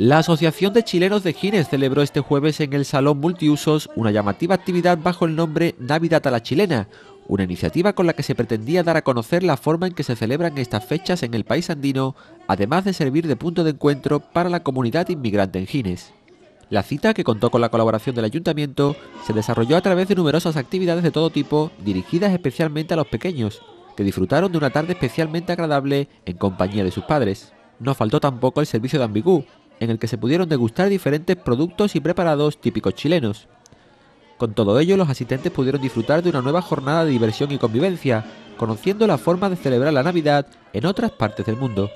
La Asociación de Chilenos de Gines celebró este jueves en el Salón Multiusos una llamativa actividad bajo el nombre Navidad a la Chilena, una iniciativa con la que se pretendía dar a conocer la forma en que se celebran estas fechas en el país andino, además de servir de punto de encuentro para la comunidad inmigrante en Gines. La cita, que contó con la colaboración del ayuntamiento, se desarrolló a través de numerosas actividades de todo tipo dirigidas especialmente a los pequeños, que disfrutaron de una tarde especialmente agradable en compañía de sus padres. No faltó tampoco el servicio de ambigú, en el que se pudieron degustar diferentes productos y preparados típicos chilenos. Con todo ello, los asistentes pudieron disfrutar de una nueva jornada de diversión y convivencia, conociendo la forma de celebrar la Navidad en otras partes del mundo.